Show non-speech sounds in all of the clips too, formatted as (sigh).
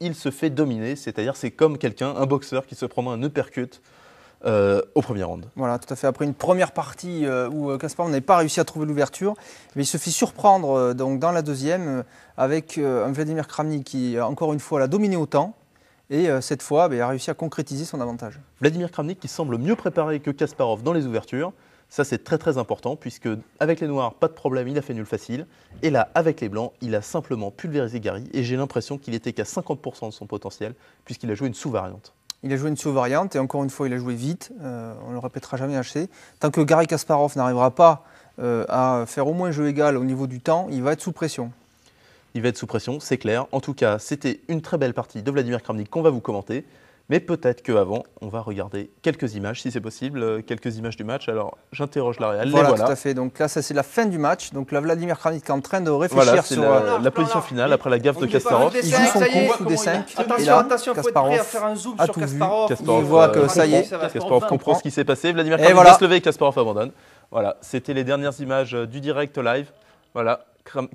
il se fait dominer, c'est-à-dire c'est comme quelqu'un, un boxeur qui se prend un uppercut percute au premier round. Voilà, tout à fait. Après une première partie euh, où Kasparov euh, n'avait pas réussi à trouver l'ouverture, mais il se fit surprendre euh, donc dans la deuxième avec un Vladimir Kramnik qui encore une fois l'a dominé autant et cette fois bah, il a réussi à concrétiser son avantage. Vladimir Kramnik qui semble mieux préparé que Kasparov dans les ouvertures. Ça, c'est très très important puisque avec les noirs, pas de problème, il a fait nul facile. Et là, avec les blancs, il a simplement pulvérisé Gary et j'ai l'impression qu'il était qu'à 50% de son potentiel puisqu'il a joué une sous-variante. Il a joué une sous-variante et encore une fois, il a joué vite. Euh, on ne le répétera jamais assez. Tant que Gary Kasparov n'arrivera pas euh, à faire au moins jeu égal au niveau du temps, il va être sous pression. Il va être sous pression, c'est clair. En tout cas, c'était une très belle partie de Vladimir Kramnik qu'on va vous commenter. Mais peut-être qu'avant, on va regarder quelques images, si c'est possible, euh, quelques images du match. Alors, j'interroge la Real. Voilà, voilà, tout à fait. Donc là, ça c'est la fin du match. Donc là, Vladimir Kramnik est en train de réfléchir sur la, euh, position finale après la gaffe de Kasparov. Il joue son coup sous des 5. Attention, attention, Kasparov faut faire un zoom sur Kasparov. voit euh, que ça y est. Kasparov comprend ce qui s'est passé. Vladimir Kramnik va se lever et Kasparov abandonne. Voilà, c'était les dernières images du direct live. Voilà,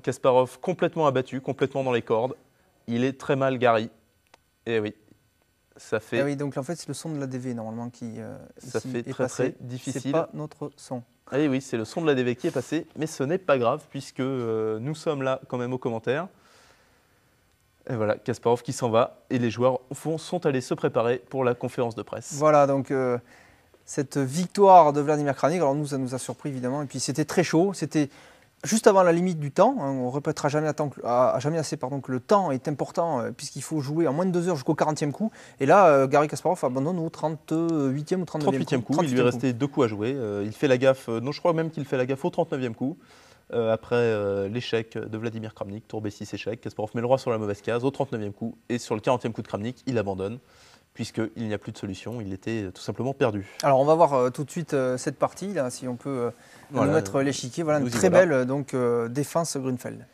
Kasparov complètement abattu, complètement dans les cordes. Il est très mal garé. Et eh oui, fait. Ah oui, donc en fait, c'est le son de la DV normalement qui. Euh, ça fait est très passé. difficile. C'est pas notre son. Ah oui, c'est le son de la DV qui est passé, mais ce n'est pas grave puisque euh, nous sommes là quand même aux commentaires. Et voilà, Kasparov qui s'en va et les joueurs sont allés se préparer pour la conférence de presse. Voilà, donc euh, cette victoire de Vladimir Kranik, alors nous, ça nous a surpris évidemment. Et puis c'était très chaud, c'était juste avant la limite du temps. Hein, on répétera jamais, jamais assez pardon, que le temps est important euh, puisqu'il faut jouer en moins de deux heures jusqu'au 40e coup. Et là, euh, Gary Kasparov abandonne au 38e ou 39e 38e coup. il lui resté deux coups à jouer. Euh, il fait la gaffe, non, je crois même qu'il fait la gaffe au 39e coup. après l'échec de Vladimir Kramnik, tour B6 échec, Kasparov met le roi sur la mauvaise case au 39e coup et sur le 40e coup de Kramnik, il abandonne puisqu'il n'y a plus de solution, il était euh, tout simplement perdu. Alors on va voir euh, tout de suite euh, cette partie, là, si on peut mettre l'échiquier. Voilà une très belle donc, défense Grunfeld.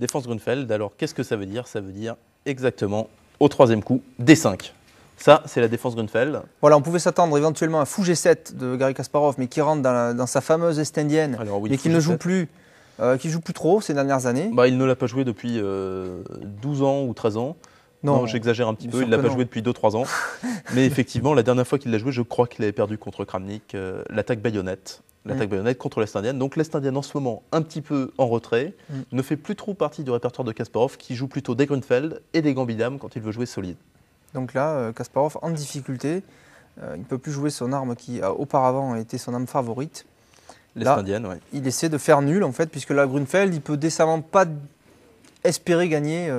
Défense Grunfeld, alors qu'est-ce que ça veut dire Ça veut dire exactement au troisième coup, D5. Ça, c'est la défense Grunfeld. Voilà, on pouvait s'attendre éventuellement à Fou G7 de Gary Kasparov, mais qui rentre dans, sa fameuse Estendienne, mais qui ne joue plus, qui joue plus trop ces dernières années. Bah, il ne l'a pas joué depuis 12 ans ou 13 ans. Non, j'exagère un petit peu, il ne l'a pas joué depuis 2-3 ans. (laughs) mais effectivement, la dernière fois qu'il l'a joué, je crois qu'il avait perdu contre Kramnik, euh, l'attaque baïonnette. L'attaque mm. bayonnette contre l'Est indienne. Donc l'Est indienne en ce moment un petit peu en retrait, mm. ne fait plus trop partie du répertoire de Kasparov qui joue plutôt des Grunfeld et des Gambidam quand il veut jouer solide. Donc là, euh, Kasparov en difficulté, euh, il ne peut plus jouer son arme qui a auparavant été son arme favorite. L'Est indienne, oui. Il essaie de faire nul en fait, puisque là, Grunfeld, il peut décemment pas espérer gagner.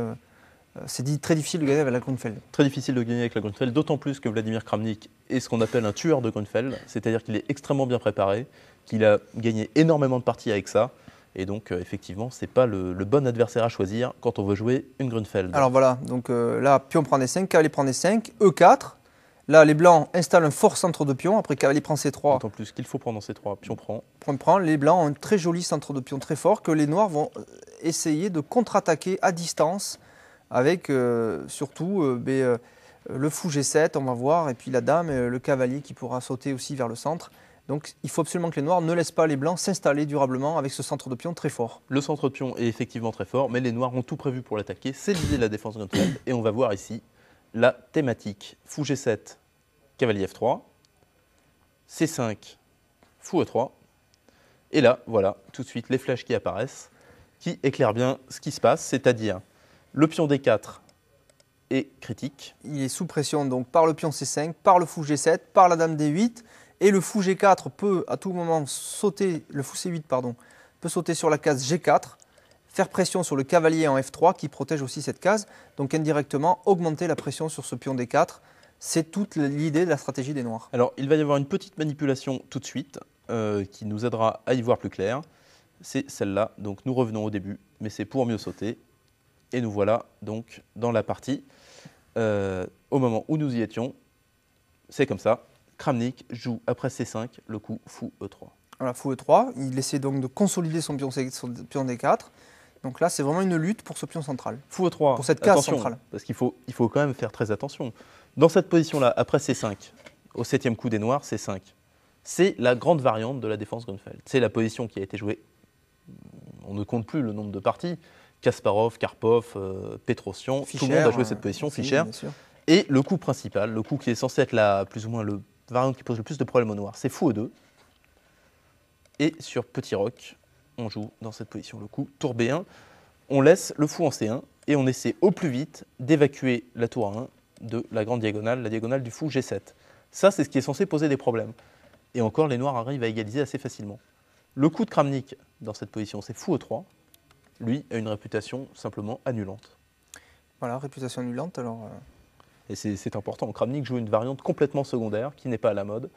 Euh, c'est dit très difficile de gagner avec la Grunfeld. Très difficile de gagner avec la Grunfeld, d'autant plus que Vladimir Kramnik est ce qu'on appelle un tueur de Grunfeld, c'est-à-dire qu'il est extrêmement bien préparé, qu'il a gagné énormément de parties avec ça. Et donc, euh, effectivement, ce n'est pas le, bon adversaire à choisir quand on veut jouer une Grunfeld. Alors voilà, donc euh, là, pion prend D5, cavalier prend les 5 E4. Là, les blancs installent un fort centre de pion, après cavalier prend C3. D'autant plus qu'il faut prendre en C3, pion prend. Prend, prend. Les blancs ont un très joli centre de pion très fort que les noirs vont essayer de contre-attaquer à distance avec euh, surtout euh, ben, euh, le fou G7, on va voir, et puis la dame, le cavalier qui pourra sauter aussi vers le centre. Donc il faut absolument que les noirs ne laissent pas les blancs s'installer durablement avec ce centre de pion très fort. Le centre de pion est effectivement très fort, mais les noirs ont tout prévu pour l'attaquer. C'est l'idée de la défense tête, et on va voir ici la thématique. Fou G7, cavalier F3, C5, fou E3. Et là, voilà, tout de suite les flèches qui apparaissent, qui éclairent bien ce qui se passe, c'est-à-dire le pion D4 est critique. Il est sous pression donc par le pion C5, par le fou G7, par la dame D8 et le fou G4 peut à tout moment sauter le fou C8 pardon, peut sauter sur la case G4, faire pression sur le cavalier en F3 qui protège aussi cette case, donc indirectement augmenter la pression sur ce pion D4. C'est toute l'idée de la stratégie des noirs. Alors il va y avoir une petite manipulation tout de suite euh, qui nous aidera à y voir plus clair. C'est celle-là, donc nous revenons au début, mais c'est pour mieux sauter. Et nous voilà donc dans la partie euh, au moment où nous y étions. C'est comme ça. Kramnik joue après C5 le coup fou E3. Voilà, fou E3. Il essaie donc de consolider son pion, D4. Donc là, c'est vraiment une lutte pour ce pion central. Fou E3. Pour cette case centrale. Parce qu'il faut, il faut quand même faire très attention. Dans cette position-là, après C5, au septième coup des noirs, C5. C'est la grande variante de la défense Grunfeld. C'est la position qui a été jouée. On ne compte plus le nombre de parties. Kasparov, Karpov, euh, Petrosian, tout le monde a joué cette position, Fischer. et le coup principal, le coup qui est censé être la, plus ou moins le variant qui pose le plus de problèmes aux noir, c'est fou au 2. Et sur petit Rock, on joue dans cette position le coup tour B1. On laisse le fou en C1 et on essaie au plus vite d'évacuer la tour 1 de la grande diagonale, la diagonale du fou G7. Ça, c'est ce qui est censé poser des problèmes. Et encore, les noirs arrivent à égaliser assez facilement. Le coup de Kramnik dans cette position, c'est fou aux 3 lui, a une réputation simplement annulante. Voilà, réputation annulante, alors... Euh. Et c'est important, Kramnik joue une variante complètement secondaire, qui n'est pas à la mode.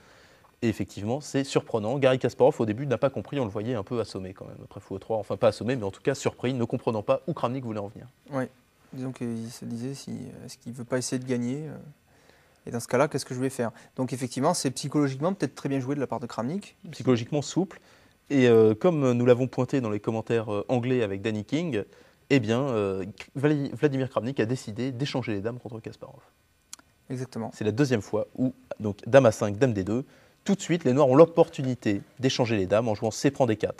Et effectivement, c'est surprenant. Gary Kasparov, au début, n'a pas compris. On le voyait un peu assommé quand même après Fou 3. Enfin, pas assommé, mais en tout cas surpris, ne comprenant pas où Kramnik voulait en venir. Oui. Disons qu'il se disait si, euh, est-ce qu'il ne veut pas essayer de gagner euh. Et dans ce cas-là, qu'est-ce que je vais faire Donc, effectivement, c'est psychologiquement peut-être très bien joué de la part de Kramnik. Psychologiquement souple. Et euh, comme nous l'avons pointé dans les commentaires euh, anglais avec Danny King, eh bien, euh, Vladimir Kramnik a décidé d'échanger les dames contre Kasparov. Exactement. C'est la deuxième fois où, donc, dame à 5, dame D2, tout de suite, les noirs ont l'opportunité d'échanger les dames en jouant C prend D4.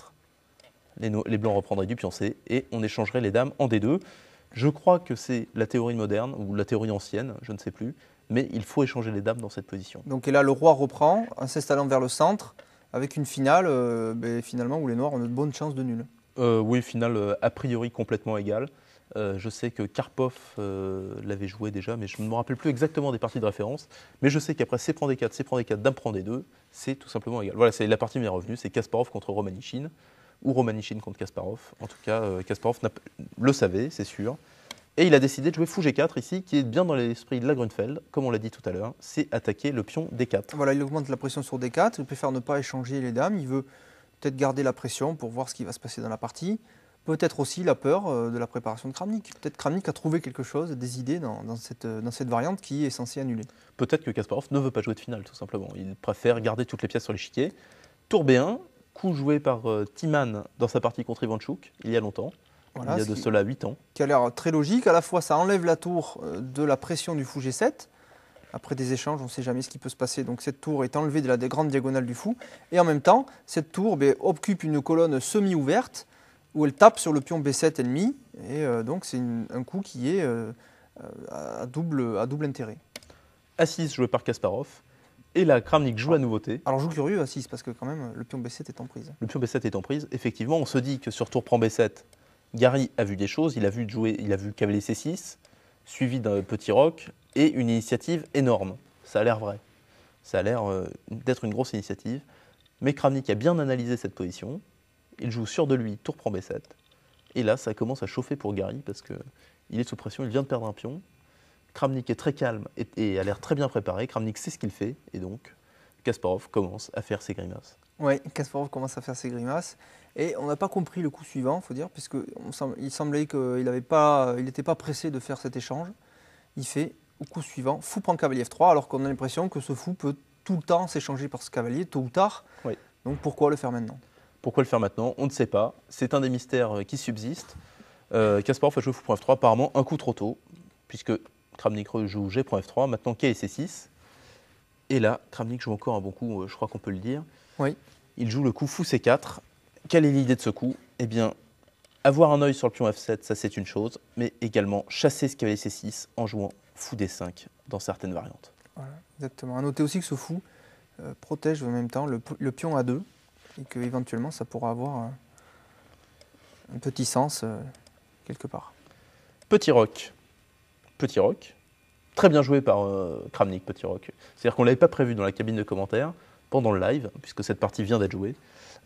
Les, les, blancs reprendraient du pion C et on échangerait les dames en D2. Je crois que c'est la théorie moderne ou la théorie ancienne, je ne sais plus, mais il faut échanger les dames dans cette position. Donc, et là, le roi reprend en s'installant vers le centre avec une finale euh, ben, finalement où les Noirs ont de bonnes chances de nul. Euh, oui, finale euh, a priori complètement égale. je sais que Karpov l'avait joué déjà, mais je ne me rappelle plus exactement des parties de référence. Mais je sais qu'après c'est prendre des 4, c'est prendre des 4, d'un prendre des 2, c'est tout simplement égal. Voilà, c'est la partie m'est revenue, c'est Kasparov contre Romanichin, ou Romanichin contre Kasparov. En tout cas, Kasparov le savait, c'est sûr. Et il a décidé de jouer fou G4 ici, qui est bien dans l'esprit de la Grunfeld, comme on l'a dit tout à l'heure, c'est attaquer le pion D4. Voilà, il augmente la pression sur D4, il préfère ne pas échanger les dames, il veut peut-être garder la pression pour voir ce qui va se passer dans la partie. Peut-être aussi la peur euh, de la préparation de Kramnik. Peut-être Kramnik a trouvé quelque chose, des idées euh, dans, cette, variante qui est censée annuler. Peut-être que Kasparov ne veut pas jouer de finale, tout simplement. Il préfère garder toutes les pièces sur l'échiquier. Tour B1, coup joué par euh, Timan dans sa partie contre Ivanchuk, il y a longtemps il y a de cela 8 ans. Qui a l'air très logique. À la fois, ça enlève la tour euh, de la pression du fou G7. Après des échanges, on ne sait jamais ce qui peut se passer. Donc cette tour est enlevée de la grande diagonale du fou. Et en même temps, cette tour ben, occupe une colonne semi-ouverte où elle tape sur le pion B7 ennemi. Et euh, donc c'est un coup qui est euh, à, double, intérêt. a joué par Kasparov. Et la Kramnik joue à nouveauté. Alors joue curieux a parce que quand même le pion B7 est en prise. Le pion B7 est en prise. Effectivement, on se dit que sur tour prend B7, Gary a vu des choses, il a vu jouer, il a vu C6, suivi d'un petit roc et une initiative énorme. Ça a l'air vrai. Ça a l'air euh, d'être une grosse initiative. Mais Kramnik a bien analysé cette position. Il joue sur de lui, tour prend B7. Et là, ça commence à chauffer pour Gary parce qu'il est sous pression, il vient de perdre un pion. Kramnik est très calme et, et a l'air très bien préparé. Kramnik sait ce qu'il fait et donc Kasparov commence à faire ses grimaces. Oui, Kasparov commence à faire ses grimaces. Et on n'a pas compris le coup suivant, faut dire, puisque il semblait qu'il n'était pas, pressé de faire cet échange. Il fait au coup suivant, fou prend cavalier F3, alors qu'on a l'impression que ce fou peut tout le temps s'échanger par ce cavalier, tôt ou tard. Oui. Donc pourquoi le faire maintenant Pourquoi le faire maintenant On ne sait pas. C'est un des mystères euh, qui subsiste. Euh, Kasparov a joué fou prend F3 apparemment un coup trop tôt, puisque Kramnik joue G prend F3, maintenant K et C6. Et là, Kramnik joue encore un bon coup, euh, je crois qu'on peut le dire. Oui. Il joue le coup fou C4. Quelle est l'idée de ce coup Eh bien, avoir un œil sur le pion F7, ça c'est une chose, mais également chasser ce cavalier C6 en jouant fou D5 dans certaines variantes. Voilà, exactement. À noter aussi que ce fou euh, protège en même temps le, pion A2 et qu'éventuellement ça pourra avoir euh, un petit sens quelque part. Petit roc. Petit roc. Très bien joué par euh, Kramnik, Petit Rock. C'est-à-dire qu'on ne l'avait pas prévu dans la cabine de commentaires, pendant le live, puisque cette partie vient d'être jouée.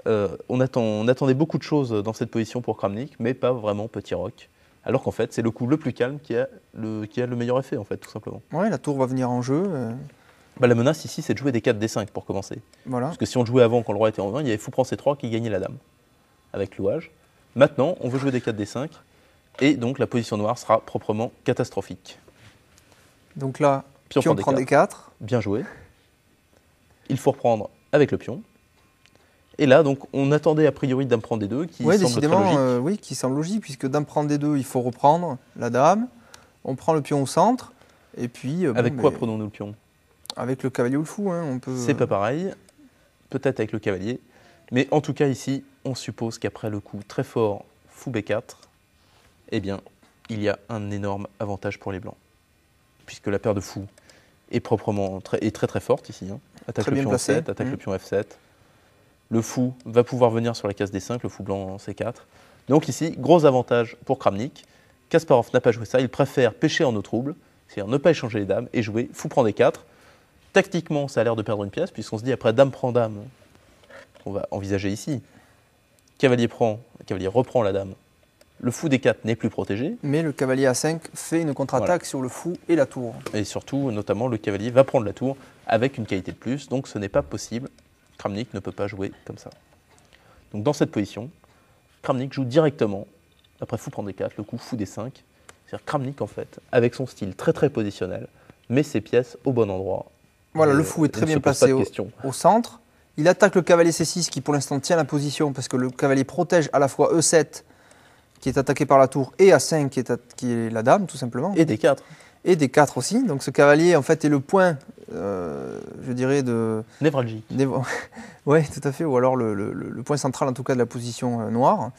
Euh, on, attendait beaucoup de choses dans cette position pour Kramnik, mais pas vraiment Petit Rock. Alors qu'en fait, c'est le coup le plus calme qui a le, qui a le meilleur effet, en fait, tout simplement. Oui, la tour va venir en jeu. Euh. Bah, la menace ici, c'est de jouer des 4 des 5 pour commencer. Voilà. Parce que si on jouait avant, quand le roi était en vain, il y avait fou prend C3 qui gagnait la dame, avec louage. Maintenant, on veut jouer des 4 des 5, et donc la position noire sera proprement catastrophique. Donc là, pion, prend, des D4. Bien joué. Il faut reprendre avec le pion. Et là, donc, on attendait a priori Dame prendre D2, qui semble très logique. Euh, oui, qui semble logique, puisque Dame prendre des 2 il faut reprendre la Dame. On prend le pion au centre, et puis... Euh, avec quoi prenons-nous le pion Avec le cavalier ou le fou, hein, on peut... C'est pas euh, pareil, peut-être avec le cavalier. Mais en tout cas, ici, on suppose qu'après le coup très fort fou B4, eh bien, il y a un énorme avantage pour les Blancs puisque la paire de fous est proprement très, très très forte ici. Hein. Attaque mmh. le pion F7, attaque le pion F7. Le fou va pouvoir venir sur la case D5, le fou blanc C4. Donc ici, gros avantage pour Kramnik. Kasparov n'a pas joué ça, il préfère pêcher en eau trouble, c'est-à-dire ne pas échanger les dames et jouer fou prend D4. Tactiquement, ça a l'air de perdre une pièce, puisqu'on se dit après dame prend dame, on va envisager ici. Cavalier prend, cavalier reprend la dame, le fou des 4 n'est plus protégé. Mais le cavalier a 5 fait une contre-attaque sur le fou et la tour. Et surtout, notamment, le cavalier va prendre la tour avec une qualité de plus, donc ce n'est pas possible. Kramnik ne peut pas jouer comme ça. Donc dans cette position, Kramnik joue directement, après fou prend des 4, le coup fou des 5. C'est-à-dire Kramnik, en fait, avec son style très très positionnel, met ses pièces au bon endroit. Voilà, le fou est très bien placé au centre. Il attaque le cavalier C6 qui pour l'instant tient la position parce que le cavalier protège à la fois E7 qui est attaqué par la tour, et à 5 qui est, la dame, tout simplement. Et des 4. Et des 4 aussi. Donc ce cavalier, en fait, est le point, euh, je dirais, de. Névralgique. (laughs) oui, tout à fait, ou alors le, point central, en tout cas, de la position euh, noire.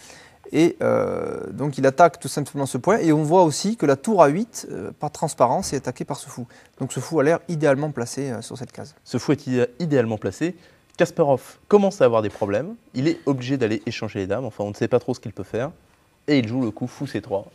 Et euh, donc il attaque tout simplement ce point. Et on voit aussi que la tour A8, par transparence, est attaquée par ce fou. Donc ce fou a l'air idéalement placé sur cette case. Ce fou est idéalement placé. Kasparov commence à avoir des problèmes. Il est obligé d'aller échanger les dames. Enfin, on ne sait pas trop ce qu'il peut faire. Et il joue le coup Fou C3.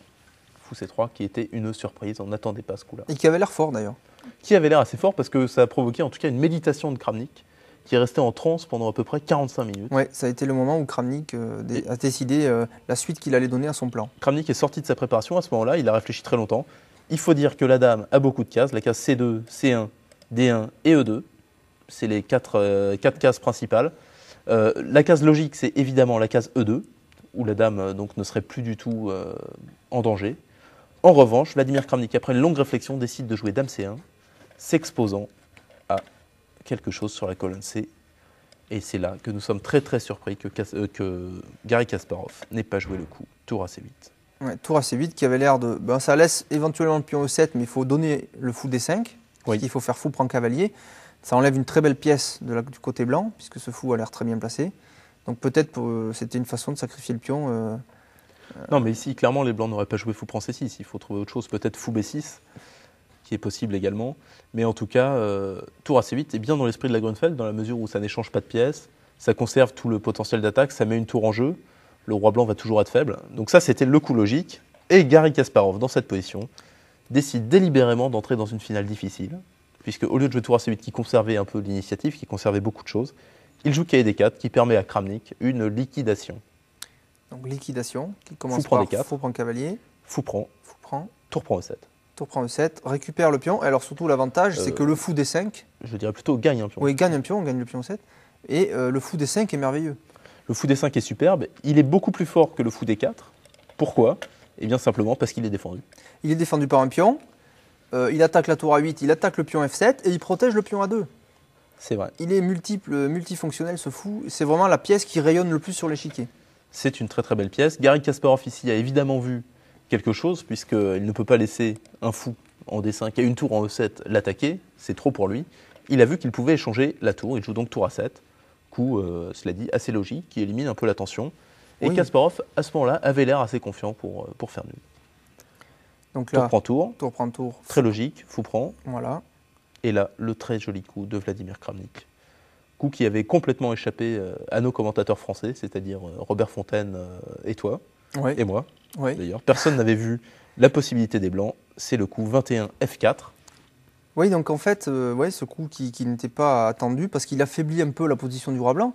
Fou C3 qui était une surprise, on n'attendait pas ce coup-là. Et qui avait l'air fort d'ailleurs. Qui avait l'air assez fort parce que ça a provoqué en tout cas une méditation de Kramnik qui est resté en transe pendant à peu près 45 minutes. Oui, ça a été le moment où Kramnik euh, a décidé euh, la suite qu'il allait donner à son plan. Kramnik est sorti de sa préparation à ce moment-là, il a réfléchi très longtemps. Il faut dire que la dame a beaucoup de cases, la case C2, C1, D1 et E2. C'est les quatre, euh, quatre cases principales. la case logique, c'est évidemment la case E2, où la dame euh, donc, ne serait plus du tout euh, en danger. En revanche, Vladimir Kramnik, après une longue réflexion, décide de jouer Dame C1, s'exposant à quelque chose sur la colonne C. Et c'est là que nous sommes très très surpris que, euh, Gary Kasparov n'ait pas joué le coup. Tour à C8. tour à C8 qui avait l'air de. Ben, ça laisse éventuellement le pion E7, mais il faut donner le fou D5. Oui. Il faut faire fou, prend cavalier. Ça enlève une très belle pièce de la, du côté blanc, puisque ce fou a l'air très bien placé. Donc peut-être euh, c'était une façon de sacrifier le pion. Euh, euh. non, mais ici, clairement, les Blancs n'auraient pas joué fou prend 6 Il faut trouver autre chose, peut-être fou B6, qui est possible également. Mais en tout cas, tour AC8 est bien dans l'esprit de la Grunfeld, dans la mesure où ça n'échange pas de pièces, ça conserve tout le potentiel d'attaque, ça met une tour en jeu. Le roi blanc va toujours être faible. Donc ça, c'était le coup logique. Et Gary Kasparov, dans cette position, décide délibérément d'entrer dans une finale difficile, puisque au lieu de jouer tour AC8 qui conservait un peu l'initiative, qui conservait beaucoup de choses, il joue kd des 4 qui permet à Kramnik une liquidation. Donc liquidation qui commence par fou prend cavalier. Fou prend. Fou prend. Tour prend E7. Tour prend E7, récupère le pion. Alors surtout l'avantage, c'est euh, que le fou des 5 Je dirais plutôt gagne un pion. Oui, gagne un pion, on gagne le pion 7. Et euh, le fou des 5 est merveilleux. Le fou des 5 est superbe. Il est beaucoup plus fort que le fou des 4 Pourquoi Eh bien simplement parce qu'il est défendu. Il est défendu par un pion. Euh, il attaque la tour A8, il attaque le pion F7 et il protège le pion A2. C'est vrai. Il est multiple, multifonctionnel, ce fou. C'est vraiment la pièce qui rayonne le plus sur l'échiquier. C'est une très très belle pièce. Gary Kasparov ici a évidemment vu quelque chose, puisqu'il ne peut pas laisser un fou en D5 et une tour en E7 l'attaquer. C'est trop pour lui. Il a vu qu'il pouvait échanger la tour. Il joue donc tour à 7 Coup, euh, cela dit, assez logique, qui élimine un peu la tension. Et Kasparov, à ce moment-là, avait l'air assez confiant pour, euh, pour faire nul. Donc là, tour prend tour. Tour prend tour. Très logique, fou prend. Voilà. Et là, le très joli coup de Vladimir Kramnik. Coup qui avait complètement échappé euh, à nos commentateurs français, c'est-à-dire euh, Robert Fontaine euh, et toi, et moi. D'ailleurs, personne n'avait vu la possibilité des Blancs. C'est le coup 21 F4. Oui, donc en fait, ce coup qui, n'était pas attendu parce qu'il affaiblit un peu la position du roi blanc.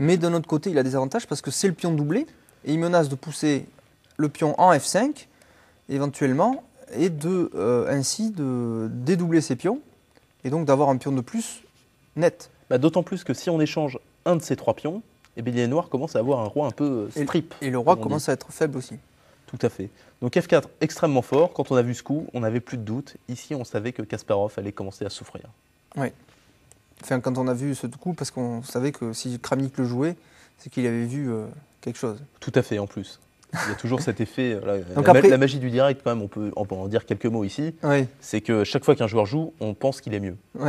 Mais d'un autre côté, il a des avantages parce que c'est le pion doublé et il menace de pousser le pion en F5 éventuellement et de ainsi de dédoubler ses pions et donc d'avoir un pion de plus net. Bah, d'autant plus que si on échange un de ces trois pions, et eh les noirs commencent à avoir un roi un peu euh, strip. Et, le roi commence à être faible aussi. Tout à fait. Donc F4 extrêmement fort. Quand on a vu ce coup, on n'avait plus de doute. Ici, on savait que Kasparov allait commencer à souffrir. Oui. Enfin, quand on a vu ce coup, parce qu'on savait que si Kramnik le jouait, c'est qu'il avait vu euh, quelque chose. Tout à fait, en plus il y a toujours cet effet. Euh, la, magie du direct, quand même, on peut, en dire quelques mots ici. C'est que chaque fois qu'un joueur joue, on pense qu'il est mieux. (laughs)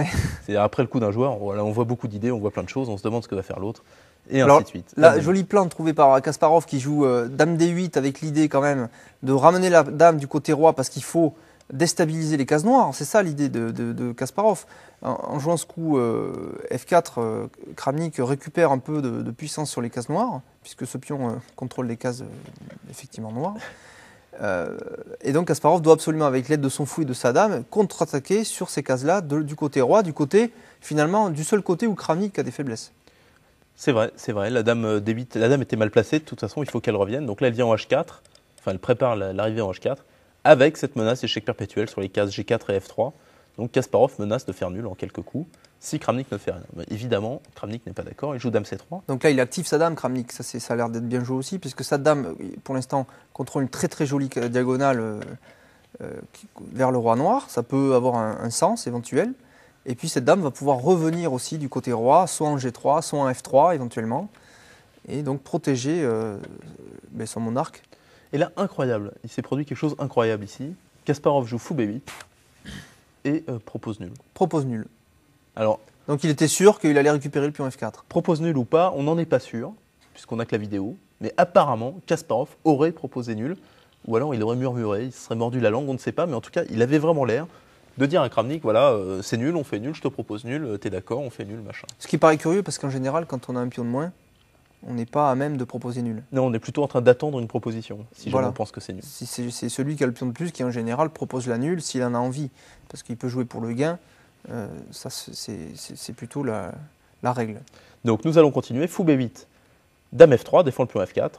C'est après le coup d'un joueur, on, voit beaucoup d'idées, on voit plein de choses, on se demande ce que va faire l'autre, et ainsi de suite. La jolie plainte trouvée par euh, Kasparov qui joue euh, Dame D8 avec l'idée quand même de ramener la Dame du côté roi parce qu'il faut déstabiliser les cases noires. C'est ça l'idée de, Kasparov. En, jouant ce coup euh, F4, euh, Kramnik récupère un peu de, puissance sur les cases noires, puisque ce pion euh, contrôle les cases effectivement noires. et donc Kasparov doit absolument, avec l'aide de son fou et de sa dame, contre-attaquer sur ces cases-là du côté roi, du côté finalement du seul côté où Kramnik a des faiblesses. C'est vrai, c'est vrai. La dame, débite, la dame était mal placée, de toute façon, il faut qu'elle revienne. Donc là, elle vient en H4, enfin, elle prépare l'arrivée en H4 avec cette menace échec perpétuel sur les cases G4 et F3. Donc Kasparov menace de faire nul en quelques coups si Kramnik ne fait rien. évidemment, Kramnik n'est pas d'accord, il joue Dame C3. Donc là, il active sa Dame, Kramnik, ça, ça a l'air d'être bien joué aussi, puisque sa Dame, pour l'instant, contrôle une très très jolie euh, diagonale euh, euh, vers le Roi Noir, ça peut avoir un, sens éventuel. Et puis cette Dame va pouvoir revenir aussi du côté Roi, soit en G3, soit en F3 éventuellement, et donc protéger ben, son monarque et là, incroyable, il s'est produit quelque chose d'incroyable ici. Kasparov joue fou B8 et euh, propose nul. Propose nul. Alors, Donc il était sûr qu'il allait récupérer le pion F4. propose nul ou pas, on n'en est pas sûr, puisqu'on n'a que la vidéo. Mais apparemment, Kasparov aurait proposé nul, ou alors il aurait murmuré, il serait mordu la langue, on ne sait pas, mais en tout cas, il avait vraiment l'air de dire à Kramnik, voilà, euh, c'est nul, on fait nul, je te propose nul, euh, t'es d'accord, on fait nul, machin. Ce qui paraît curieux parce qu'en général, quand on a un pion de moins, on n'est pas à même de proposer nul. Non, on est plutôt en train d'attendre une proposition, si voilà. pense que c'est nul. c'est celui qui a le pion de plus qui, en général, propose la nulle s'il en a envie, parce qu'il peut jouer pour le gain. Euh, ça, c'est plutôt la, règle. Donc, nous allons continuer. Fou B8, Dame F3, défend le pion F4.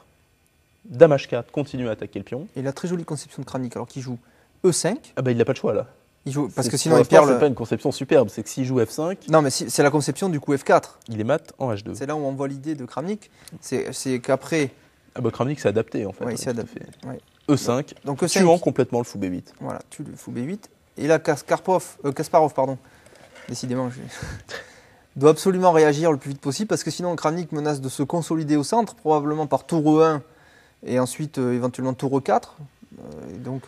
Dame H4 continue à attaquer le pion. Et la très jolie conception de Kranik alors qu'il joue E5. Ah bah, il n'a pas le choix, là. Il joue, parce que sinon, pas une conception superbe, c'est que s'il joue F5. Non, mais c'est la conception du coup F4. Il est mat en H2. C'est là où on voit l'idée de Kramnik. C'est qu'après. Ah bah Kramnik s'est adapté en fait. Oui, s'est adapté. E5, donc, e tuant complètement le fou B8. Voilà, tu le fou B8. Et là, euh, Kasparov, pardon, décidément, (laughs) doit absolument réagir le plus vite possible parce que sinon Kramnik menace de se consolider au centre, probablement par tour E1 et ensuite euh, éventuellement tour E4. Euh, et donc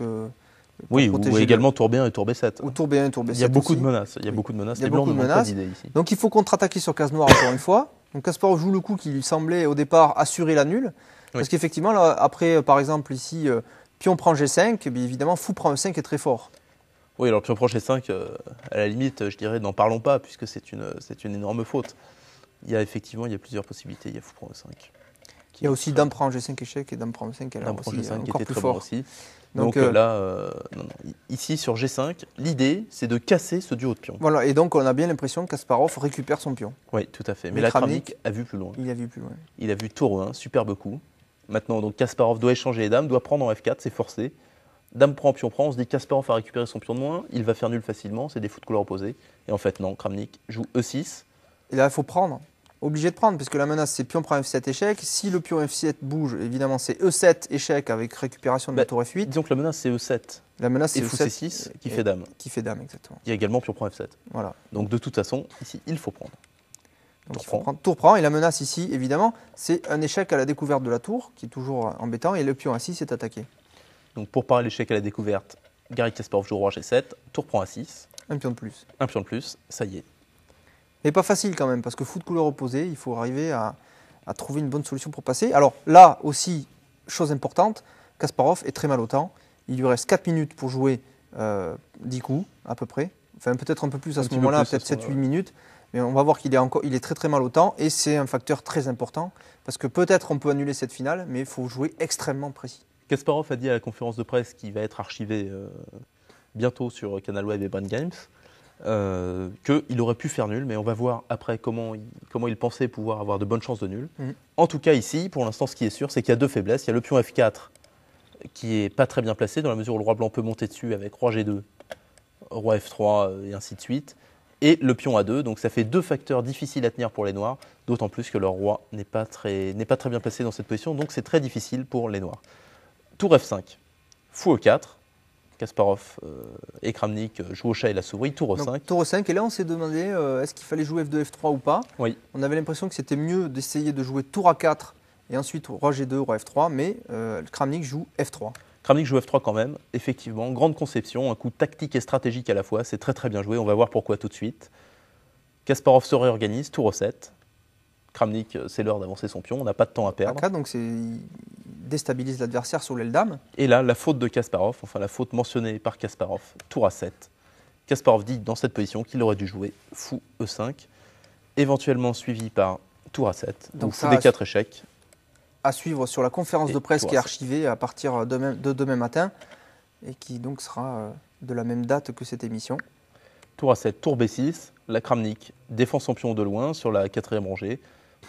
oui, ou également tour B1 et tour B7. tour B1 tour B7. Il y a beaucoup de menaces. Il y a beaucoup de menaces. Il y a beaucoup de menaces. Donc il faut contre-attaquer sur case noire encore une fois. Donc Kasparov joue le coup qui lui semblait au départ assurer la nulle. Parce qu'effectivement, après, euh, par exemple, ici, euh, pion prend G5, eh bien, évidemment, fou prend E5 est très fort. Oui, alors pion prend G5, euh, à la limite, je dirais, n'en parlons pas, puisque c'est une, une énorme faute. Il y a effectivement il y a plusieurs possibilités. Il y a fou prend E5. Il y a aussi Dame prend G5 échec et Dame prend G5 elle qui était plus fort. aussi. Donc, euh, là, euh, ici sur G5, l'idée c'est de casser ce duo de pions. Voilà, et donc on a bien l'impression que Kasparov récupère son pion. Oui, tout à fait. Mais, là, Kramnik a vu plus loin. Il a vu plus loin. Il a vu tour 1, hein, superbe coup. Maintenant, donc Kasparov doit échanger les dames, doit prendre en F4, c'est forcé. Dame prend, pion prend, on se dit Kasparov a récupéré son pion de moins, il va faire nul facilement, c'est des fous de couleur opposés. Et en fait, non, Kramnik joue E6. Et là, il faut prendre obligé de prendre, puisque la menace c'est pion prend F7 échec. Si le pion F7 bouge, évidemment c'est E7 échec avec récupération de la bah, tour F8. Disons que la menace c'est E7. La menace c'est 6 e qui fait dame. Qui fait dame, exactement. Il y a également pion prend F7. Voilà. Donc de toute façon, ici il faut prendre. tour, prend. tour prend. Et la menace ici, évidemment, c'est un échec à la découverte de la tour, qui est toujours embêtant, et le pion A6 est attaqué. Donc pour parer l'échec à la découverte, Gary Kasparov joue roi G7, tour prend A6. Un pion de plus. Un pion de plus, ça y est, mais pas facile quand même, parce que foot couleur opposée, il faut arriver à, trouver une bonne solution pour passer. Alors là aussi, chose importante, Kasparov est très mal au temps. Il lui reste 4 minutes pour jouer 10 euh, coups, à peu près. Enfin, peut-être un peu plus à ce moment-là, peut-être 7-8 minutes. Mais on va voir qu'il est, encore, il est très très mal au temps et c'est un facteur très important parce que peut-être on peut annuler cette finale, mais il faut jouer extrêmement précis. Kasparov a dit à la conférence de presse qui va être archivée euh, bientôt sur Canal Web et Brand Games euh, qu'il aurait pu faire nul, mais on va voir après comment, comment il pensait pouvoir avoir de bonnes chances de nul. Mhm. En tout cas, ici, pour l'instant, ce qui est sûr, c'est qu'il y a deux faiblesses. Il y a le pion F4 qui n'est pas très bien placé, dans la mesure où le roi blanc peut monter dessus avec roi G2, roi F3 euh, et ainsi de suite, et le pion A2. Donc ça fait deux facteurs difficiles à tenir pour les noirs, d'autant plus que leur roi n'est pas, très, pas très bien placé dans cette position, donc c'est très difficile pour les noirs. Tour F5, fou E4, Kasparov euh, et Kramnik euh, jouent au chat et la souris, tour au 5. Tour 5, et là on s'est demandé euh, est-ce qu'il fallait jouer F2, F3 ou pas Oui. On avait l'impression que c'était mieux d'essayer de jouer tour à 4 et ensuite roi G2, roi F3, mais Kramnik joue F3. Kramnik joue F3 quand même, effectivement, grande conception, un coup tactique et stratégique à la fois, c'est très très bien joué, on va voir pourquoi tout de suite. Kasparov se réorganise, tour au 7. Kramnik, c'est l'heure d'avancer son pion, on n'a pas de temps à perdre. donc c'est déstabilise l'adversaire sur l'aile d'âme. Et là, la faute de Kasparov, enfin la faute mentionnée par Kasparov, tour à 7. Kasparov dit dans cette position qu'il aurait dû jouer fou E5, éventuellement suivi par tour à 7 donc des quatre 4 échecs. À suivre sur la conférence de presse qui est archivée à partir de demain, de demain matin et qui donc sera euh, de la même date que cette émission. Tour à 7 tour B6, la Kramnik défend son pion de loin sur la quatrième rangée.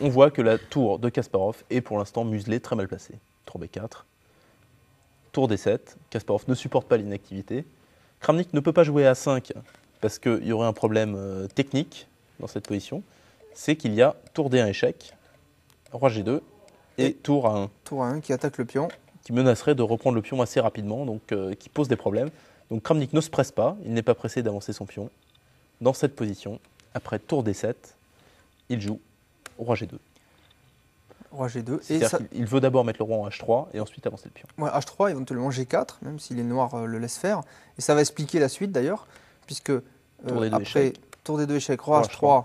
On voit que la tour de Kasparov est pour l'instant muselée, très mal placée. 3b4. Tour d7, Kasparov ne supporte pas l'inactivité. Kramnik ne peut pas jouer a 5 parce qu'il y aurait un problème euh, technique dans cette position. C'est qu'il y a tour d1 échec, roi g2 et, tour a 1. Tour a 1 qui attaque le pion. Qui menacerait de reprendre le pion assez rapidement, donc euh, qui pose des problèmes. Donc Kramnik ne se presse pas, il n'est pas pressé d'avancer son pion. Dans cette position, après tour d7, il joue roi g2. Roi G2. Et Il veut d'abord mettre le roi en H3 et ensuite avancer le pion. Ouais, H3, éventuellement G4, même si les noirs euh, le laissent faire. Et ça va expliquer la suite d'ailleurs, puisque euh, tour des deux après tour des deux échecs, roi, H3,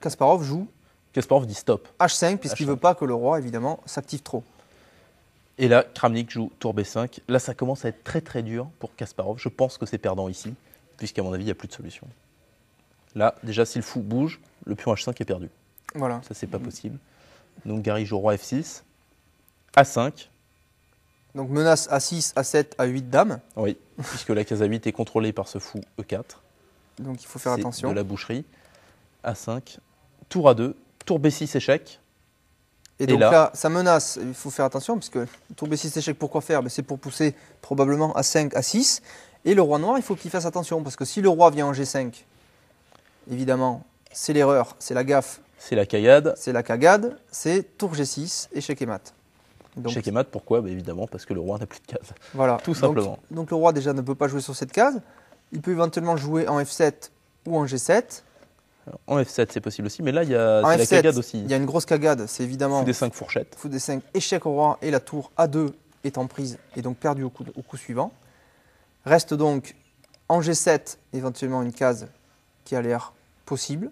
Kasparov joue. Kasparov dit stop. H5, puisqu'il ne veut pas que le roi, évidemment, s'active trop. Et là, Kramnik joue tour B5. Là, ça commence à être très très dur pour Kasparov. Je pense que c'est perdant ici, puisqu'à mon avis, il n'y a plus de solution. Là, déjà, si le fou bouge, le pion H5 est perdu. Voilà. Ça, c'est pas possible. Donc Gary joue roi f6, a5. Donc menace a6, a7, a8 dame. Oui, (laughs) puisque la case a8 est contrôlée par ce fou e4. Donc il faut faire attention. de la boucherie. a5, tour a2, tour b6 échec. Et, donc là, ça menace, il faut faire attention, puisque tour b6 échec, pourquoi faire mais ben, C'est pour pousser probablement a5, a6. Et le roi noir, il faut qu'il fasse attention, parce que si le roi vient en g5, évidemment, c'est l'erreur, c'est la gaffe, c'est la cagade. C'est la cagade, c'est tour G6, échec et mat. échec et mat, pourquoi bah, Évidemment, parce que le roi n'a plus de case. Voilà. Tout simplement. Donc, le roi déjà ne peut pas jouer sur cette case. Il peut éventuellement jouer en F7 ou en G7. en F7, c'est possible aussi, mais là, il y a la cagade aussi. Il y a une grosse cagade, c'est évidemment. Fou des 5 fourchettes. Fou des 5, échec au roi et la tour A2 est en prise et donc perdue au coup, au coup suivant. Reste donc en G7, éventuellement une case qui a l'air possible.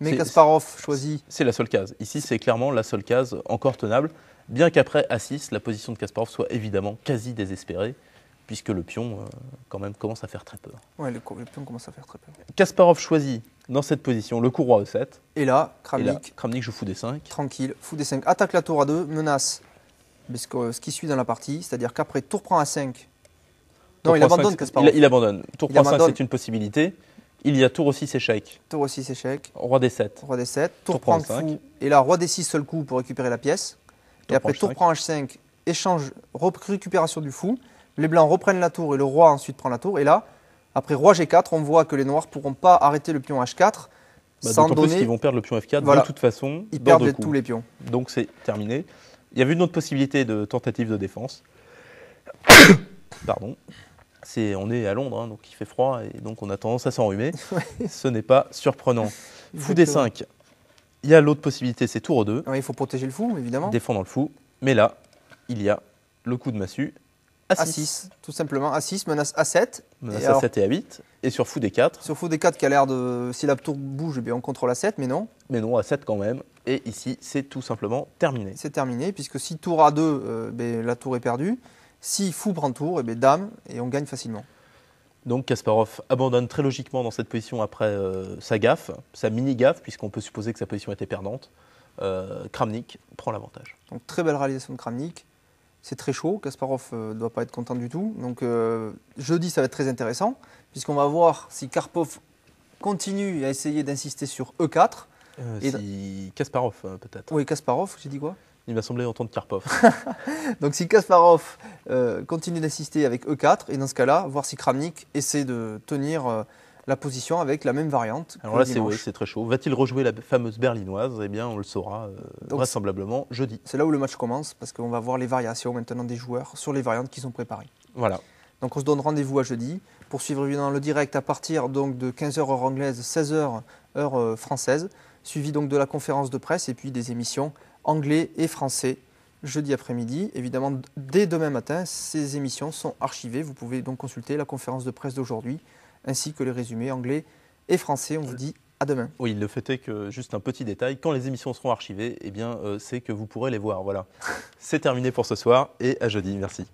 Mais Kasparov choisit... C'est la seule case. Ici, c'est clairement la seule case encore tenable. Bien qu'après A6, la position de Kasparov soit évidemment quasi désespérée, puisque le pion, euh, quand même, commence à faire très peur. Oui, le, pion commence à faire très peur. Kasparov choisit dans cette position le coup roi E7. Et là, Kramnik. Kramnik joue fou des 5 Tranquille, fou des 5 Attaque la tour A2, menace euh, ce qui suit dans la partie, c'est-à-dire qu'après tour prend A5. Non, il abandonne Kasparov. Il, abandonne. Tour prend A5, c'est une possibilité. Il y a tour 6 échec. Tour 6 échec. Roi des 7. Roi des 7. Tour, prend prend 5. Et là, roi des 6 seul coup pour récupérer la pièce. et après, tour prend H5, échange, récupération du fou. Les blancs reprennent la tour et le roi ensuite prend la tour. Et là, après roi G4, on voit que les noirs pourront pas arrêter le pion H4. Bah, sans donner... qu'ils vont perdre le pion F4 de toute façon. Ils perdent tous les pions. Donc c'est terminé. Il y avait une autre possibilité de tentative de défense. (coughs) Pardon on est à Londres, hein, donc il fait froid et donc on a tendance à s'enrhumer. (laughs) Ce n'est pas surprenant. fou des 5 Il y a l'autre possibilité, c'est tour 2. Ah il faut protéger le fou, évidemment. Défendre le fou. Mais là, il y a le coup de massue. A6. tout simplement. A6, menace A7. Menace A7 et A8. Et sur fou D4. Sur fou des 4 qui a l'air de. Si la tour bouge, eh on contrôle A7, mais non. Mais non, A7 quand même. Et ici, c'est tout simplement terminé. C'est terminé, puisque si tour A2, euh, ben, la tour est perdue. Si fou prend tour, et eh bien dame, et on gagne facilement. Donc Kasparov abandonne très logiquement dans cette position après euh, sa gaffe, sa mini-gaffe, puisqu'on peut supposer que sa position était perdante. Euh, Kramnik prend l'avantage. Donc très belle réalisation de Kramnik. C'est très chaud, Kasparov ne euh, doit pas être content du tout. Donc jeudi, ça va être très intéressant, puisqu'on va voir si Karpov continue à essayer d'insister sur E4. et si Kasparov peut-être. Oui, Kasparov, j'ai dit quoi il m'a semblé entendre Karpov. (laughs) Donc si Kasparov euh, continue d'assister avec E4, et dans ce cas-là, voir si Kramnik essaie de tenir euh, la position avec la même variante. Alors là, c'est c'est très chaud. Va-t-il rejouer la fameuse berlinoise Eh bien, on le saura euh, vraisemblablement jeudi. C'est là où le match commence, parce qu'on va voir les variations maintenant des joueurs sur les variantes qu'ils ont préparées. Voilà. Donc on se donne rendez-vous à jeudi pour suivre évidemment le direct à partir donc de 15h heure anglaise, 16h heure française, suivi donc de la conférence de presse et puis des émissions anglais et français jeudi après-midi. Évidemment, dès demain matin, ces émissions sont archivées. Vous pouvez donc consulter la conférence de presse d'aujourd'hui ainsi que les résumés anglais et français. On vous dit à demain. Oui, le fait est que, juste un petit détail, quand les émissions seront archivées, eh bien, euh, c'est que vous pourrez les voir. Voilà. (laughs) c'est terminé pour ce soir et à jeudi. Merci.